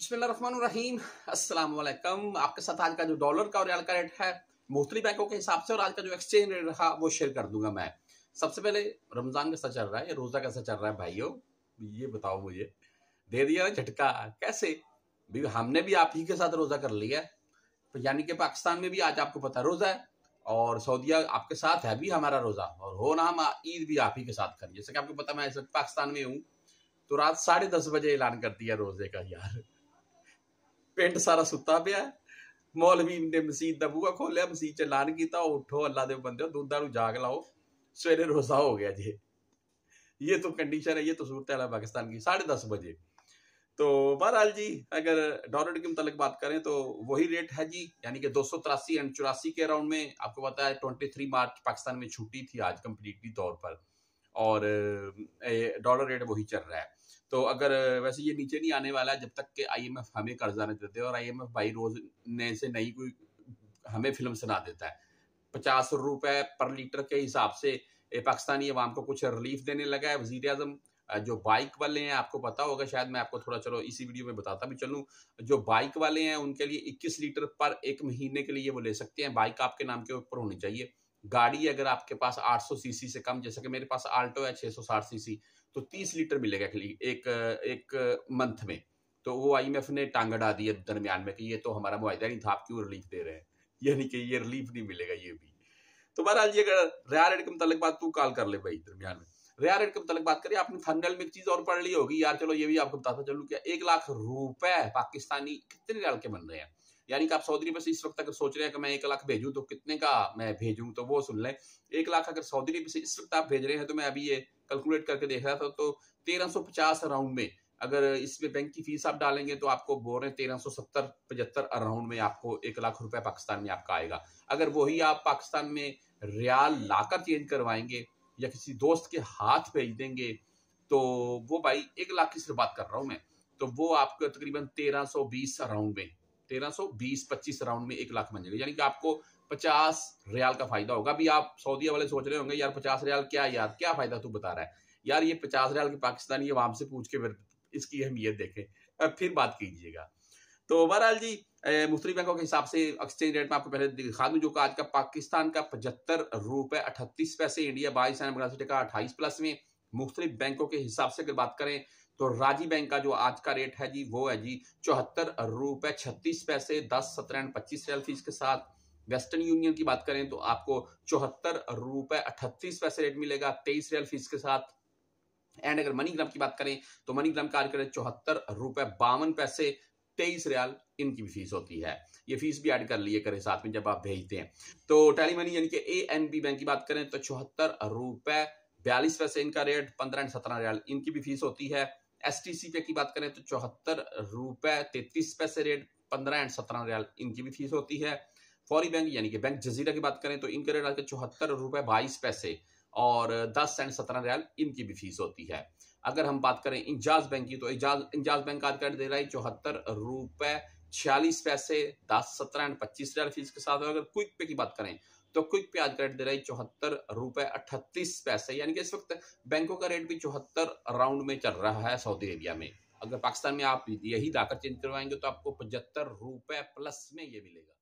बसमीम असलम आपके साथ आज का जो डॉलर का और रियाल का रेट है मुख्तलि बैंकों के हिसाब से और आज का जो एक्सचेंज रेट रहा वो शेयर कर दूंगा मैं सबसे पहले रमज़ान कैसा चल रहा है रोज़ा कैसा चल रहा है भाइयों ये बताओ मुझे दे दिया ना झटका कैसे भाई हमने भी आप ही के साथ रोज़ा कर लिया तो यानी कि पाकिस्तान में भी आज आपको पता रोज़ा है और सऊदीया आपके साथ है भी हमारा रोज़ा और हो ना हम ईद भी आप ही के साथ करें जैसे कि आपको पता मैं पाकिस्तान में हूँ तो रात साढ़े दस बजे ऐलान कर दिया रोज़े का यार ਪਿੰਡ सारा सुता पिया ਮੌਲਵੀ ने ਮਸਜਿਦ का ਬੂਹਾ खोलिया ਮਸਜਿਦ ਚ ਐਲਾਨ ਕੀਤਾ ਉਠੋ ਅੱਲਾ ਦੇ ਬੰਦਿਓ ਦੁੱਧਾਂ ਨੂੰ ਜਾਗ सवेरे रोजा हो गया जी ये तो कंडीशन है ये तो सूरत हाल पाकिस्तान की साढ़े दस बजे तो बहरहाल जी अगर डॉलर के मुतालिक बात करें तो वही रेट है जी यानी कि दो सौ तिरासी एंड चौरासी के अराउंड में आपको पता है ट्वेंटी थ्री मार्च पाकिस्तान में छुट्टी थी आज कंप्लीटली तौर पर और डॉलर रेट वही चल रहा है तो अगर वैसे ये नीचे नहीं आने वाला है जब तक कि आईएमएफ हमें कर्जा नहीं देते और आईएमएफ भाई रोज नए से नई कोई हमें फिल्म सुना देता है पचास रुपए पर लीटर के हिसाब से पाकिस्तानी अवाम को कुछ रिलीफ देने लगा है वजीर अजम जो बाइक वाले हैं आपको पता होगा शायद मैं आपको थोड़ा चलो इसी वीडियो में बताता भी चलूँ जो बाइक वाले हैं उनके लिए 21 लीटर पर एक महीने के लिए वो ले सकते हैं बाइक आपके नाम के ऊपर होनी चाहिए गाड़ी अगर आपके पास 800 सीसी से कम जैसे कि मेरे पास आल्टो है 660 सीसी तो 30 लीटर मिलेगा एक एक मंथ में तो वो एम ने टांग अड़ा दिया दरमियान में कि ये तो हमारा मुआवजा नहीं था आप क्यों रिलीफ दे रहे हैं यानी कि ये रिलीफ नहीं मिलेगा ये भी तो बहरहाल ये अगर रिया रेट के मुतल बात तू कॉल कर ले भाई दरमियान में रिया रेट के मुतल बात करिए आपने थंडल में एक चीज और पढ़ ली होगी यार चलो ये भी आपको बताता चलूँ क्या एक लाख रुपए पाकिस्तानी कितने डाल के बन रहे हैं यानी कि आप सऊदी अरब से इस वक्त अगर सोच रहे हैं कि मैं एक लाख भेजूं तो कितने का मैं भेजूँ तो वो सुन लें एक लाख अगर सऊदी अरब से इस वक्त आप भेज रहे हैं तो मैं अभी ये कैलकुलेट करके देख रहा था तो तेरह सौ पचास अराउंड में अगर इसमें बैंक की फीस आप डालेंगे तो आपको बोल रहे हैं तेरह सौ सत्तर पचहत्तर अराउंड में आपको एक लाख रुपए पाकिस्तान में आपका आएगा अगर वही आप पाकिस्तान में रियाल लाकर चेंज करवाएंगे या किसी दोस्त के हाथ भेज देंगे तो वो भाई एक लाख की सिर्फ बात कर रहा हूँ मैं तो वो आपको तकरीबन तेरह सौ बीस अराउंड में 1320-25 राउंड में एक लाख बन जाएगा यानी कि आपको 50 रियाल का फायदा होगा अभी आप सऊदी वाले सोच रहे होंगे यार 50 रियाल क्या यार क्या फायदा तू बता रहा है यार ये 50 रियाल की पाकिस्तानी वहां से पूछ के फिर इसकी अहमियत देखें फिर बात कीजिएगा तो बहरहाल जी मुफ्तरी बैंकों के हिसाब से एक्सचेंज रेट में आपको पहले दिखा दूँ जो आज का पाकिस्तान का पचहत्तर रुपए अठतीस पैसे इंडिया बाईस टका अट्ठाईस प्लस में मुख्तलिफ बैंकों के हिसाब से अगर बात करें तो राजी बैंक का जो आज का रेट है जी वो है जी चौहत्तर रुपए छत्तीस पैसे दस सत्रह एंड पच्चीस रियल फीस के साथ वेस्टर्न यूनियन की बात करें तो आपको चौहत्तर रुपए अठतीस पैसे रेट मिलेगा तेईस रियल फीस के साथ एंड अगर मनी ग्राम की बात करें तो मनी ग्राम का आज चौहत्तर रुपए बावन पैसे तेईस रियाल इनकी भी फीस होती है ये फीस भी ऐड कर लिए करें साथ में जब आप भेजते हैं तो टेली मनी यानी कि ए एन बी बैंक की बात करें तो चौहत्तर रुपए बयालीस पैसे इनका रेट पंद्रह एंड सत्रह रियाल इनकी भी फीस होती है एस पे की बात करें तो चौहत्तर रुपए तैतीस पैसे रेट पंद्रह एंड सत्रह रियाल इनकी भी फीस होती है फौरी बैंक यानी कि बैंक जजीरा की बात करें तो इनके रेट आते चौहत्तर रुपए बाईस पैसे और दस एंड सत्रह रियाल इनकी भी फीस होती है अगर हम बात करें इंजाज बैंक की तो इंजाज बैंक का रेट दे रहा है चौहत्तर रुपए छियालीस पैसे दस सत्रह एंड पच्चीस रियाल फीस के साथ अगर क्विक पे की बात करें तो क्विक पे आज का रेट दे रहा है चौहत्तर रुपए अठतीस पैसे यानी कि इस वक्त बैंकों का रेट भी चौहत्तर राउंड में चल रहा है सऊदी अरेबिया में अगर पाकिस्तान में आप यही लाकर चेंज करवाएंगे तो आपको पचहत्तर रुपए प्लस में ये मिलेगा